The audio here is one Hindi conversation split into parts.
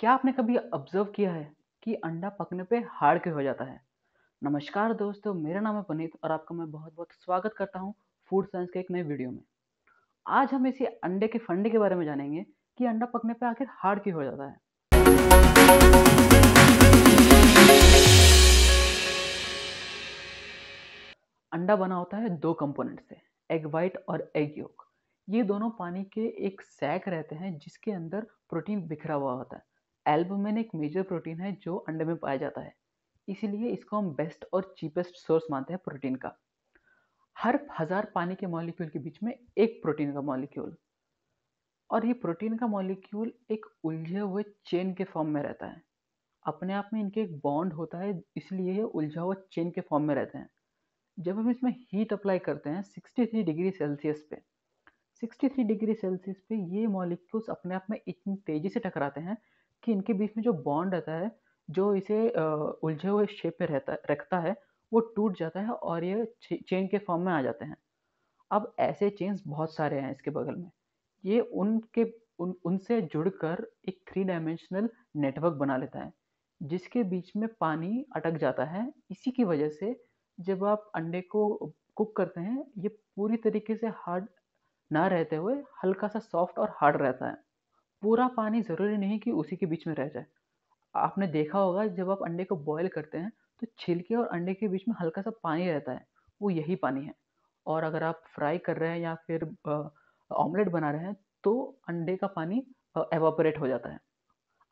क्या आपने कभी ऑब्जर्व किया है कि अंडा पकने पे हार्ड क्यों हो जाता है नमस्कार दोस्तों मेरा नाम है पनीत और आपका मैं बहुत बहुत स्वागत करता हूँ फूड साइंस के एक नए वीडियो में आज हम इसी अंडे के फंडे के बारे में जानेंगे कि अंडा पकने पे आखिर हार्ड क्यों हो जाता है अंडा बना होता है दो कंपोनेंट से एग वाइट और एग योग ये दोनों पानी के एक सैक रहते हैं जिसके अंदर प्रोटीन बिखरा हुआ होता है एल्बुमिन एक मेजर प्रोटीन है जो अंडे में पाया जाता है इसीलिए इसको हम बेस्ट और चीपेस्ट सोर्स मानते हैं प्रोटीन का हर हजार पानी के मॉलिक्यूल के बीच में एक प्रोटीन का मॉलिक्यूल और ये प्रोटीन का मॉलिक्यूल एक उलझे हुए चेन के फॉर्म में रहता है अपने आप में इनके एक बॉन्ड होता है इसलिए ये उलझा हुआ चेन के फॉर्म में रहते हैं जब हम इसमें हीट अप्लाई करते हैं 63 डिग्री सेल्सियस पे 63 डिग्री सेल्सियस पे ये मॉलिक्यूल्स अपने आप में इतनी तेज़ी से टकराते हैं कि इनके बीच में जो बॉन्ड रहता है जो इसे उलझे हुए शेप पे रहता रखता है वो टूट जाता है और ये चेन के फॉर्म में आ जाते हैं अब ऐसे चेन्स बहुत सारे हैं इसके बगल में ये उनके उन उनसे जुड़कर एक थ्री डायमेंशनल नेटवर्क बना लेता है जिसके बीच में पानी अटक जाता है इसी की वजह से जब आप अंडे को कुक करते हैं ये पूरी तरीके से हार्ड ना रहते हुए हल्का सा सॉफ्ट और हार्ड रहता है पूरा पानी ज़रूरी नहीं कि उसी के बीच में रह जाए आपने देखा होगा जब आप अंडे को बॉयल करते हैं तो छिलके और अंडे के बीच में हल्का सा पानी रहता है वो यही पानी है और अगर आप फ्राई कर रहे हैं या फिर ऑमलेट बना रहे हैं तो अंडे का पानी एवापोरेट हो जाता है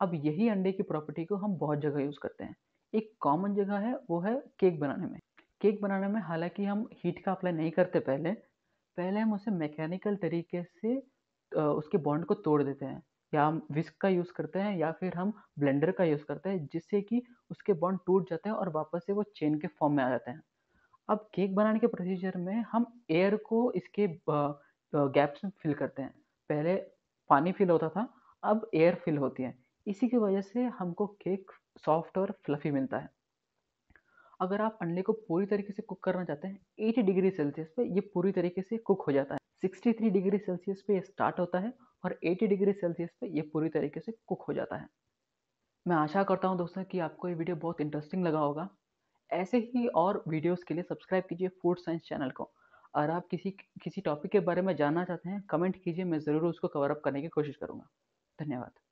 अब यही अंडे की प्रॉपर्टी को हम बहुत जगह यूज़ करते हैं एक कॉमन जगह है वो है केक बनाने में केक बनाने में हालांकि हम हीट का अप्लाई नहीं करते पहले पहले हम उसे मैकेनिकल तरीके से उसके बॉन्ड को तोड़ देते हैं या हम विस्क का यूज़ करते हैं या फिर हम ब्लेंडर का यूज़ करते हैं जिससे कि उसके बॉन्ड टूट जाते हैं और वापस से वो चेन के फॉर्म में आ जाते हैं अब केक बनाने के प्रोसीजर में हम एयर को इसके गैप्स में फिल करते हैं पहले पानी फिल होता था अब एयर फिल होती है इसी की वजह से हमको केक सॉफ्ट और फ्लफ़ी मिलता है अगर आप अंडे को पूरी तरीके से कुक करना चाहते हैं 80 डिग्री सेल्सियस पे ये पूरी तरीके से कुक हो जाता है 63 डिग्री सेल्सियस पे ये स्टार्ट होता है और 80 डिग्री सेल्सियस पे ये पूरी तरीके से कुक हो जाता है मैं आशा करता हूँ दोस्तों कि आपको ये वीडियो बहुत इंटरेस्टिंग लगा होगा ऐसे ही और वीडियोज़ के लिए सब्सक्राइब कीजिए फूड साइंस चैनल को और आप किसी किसी टॉपिक के बारे में जानना चाहते हैं कमेंट कीजिए मैं ज़रूर उसको कवर अप करने की कोशिश करूँगा धन्यवाद